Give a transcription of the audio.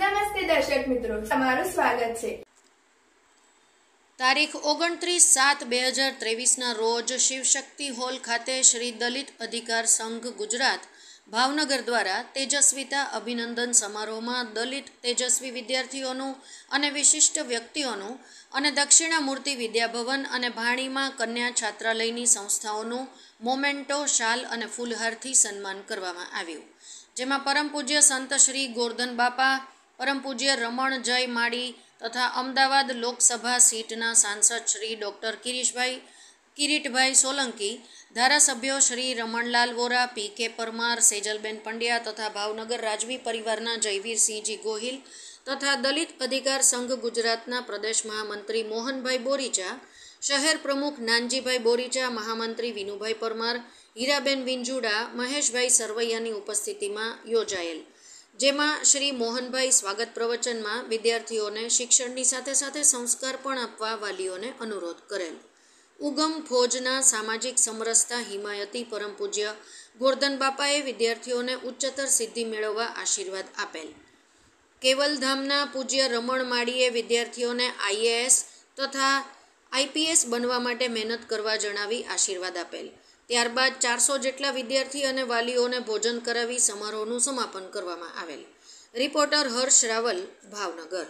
નમસ્તે દર્શક મિત્રો તમારું સ્વાગત છે તારીખ ઓગણત્રીસ સાત બે હજાર ત્રેવીસના રોજ શિવશક્તિ હોલ ખાતે શ્રી દલિત અધિકાર સંઘ ગુજરાત ભાવનગર દ્વારા તેજસ્વીતા અભિનંદન સમારોહમાં દલિત તેજસ્વી વિદ્યાર્થીઓનું અને વિશિષ્ટ વ્યક્તિઓનું અને દક્ષિણામૂર્તિ વિદ્યાભવન અને ભાણીમાં કન્યા છાત્રાલયની સંસ્થાઓનું મોમેન્ટો શાલ અને ફૂલહારથી સન્માન કરવામાં આવ્યું જેમાં પરમ પૂજ્ય સંત શ્રી ગોરધન બાપા પરમ પૂજ્ય રમણ જય માળી તથા અમદાવાદ લોકસભા સીટના સાંસદ શ્રી ડૉક્ટર કિરીશભાઈ કિરીટભાઈ સોલંકી ધારાસભ્યો શ્રી રમણલાલ વોરા પી કે પરમાર સેજલબેન પંડ્યા તથા ભાવનગર રાજવી પરિવારના જયવીરસિંહજી ગોહિલ તથા દલિત અધિકાર સંઘ ગુજરાતના પ્રદેશ મહામંત્રી મોહનભાઈ બોરીચા શહેર પ્રમુખ નાનજીભાઈ બોરીચા મહામંત્રી વિનુભાઈ પરમાર હીરાબેન વિંજુડા મહેશભાઈ સરવૈયાની ઉપસ્થિતિમાં યોજાયેલ જેમાં શ્રી મોહનભાઈ સ્વાગત પ્રવચનમાં વિદ્યાર્થીઓને શિક્ષણની સાથે સાથે સંસ્કાર પણ આપવા વાલીઓને અનુરોધ કરેલ ઉગમ ફોજના સામાજિક સમરસતા હિમાયતી પરમ પૂજ્ય ગોરધન બાપાએ વિદ્યાર્થીઓને ઉચ્ચતર સિદ્ધિ મેળવવા આશીર્વાદ આપેલ કેવલધામના પૂજ્ય રમણ માળીએ વિદ્યાર્થીઓને આઈએએસ તથા આઈપીએસ બનવા માટે મહેનત કરવા જણાવી આશીર્વાદ આપેલ ત્યારબાદ ચારસો જેટલા વિદ્યાર્થી અને વાલીઓને ભોજન કરાવી સમારોહનું સમાપન કરવામાં આવેલ રિપોર્ટર હર્ષ રાવલ ભાવનગર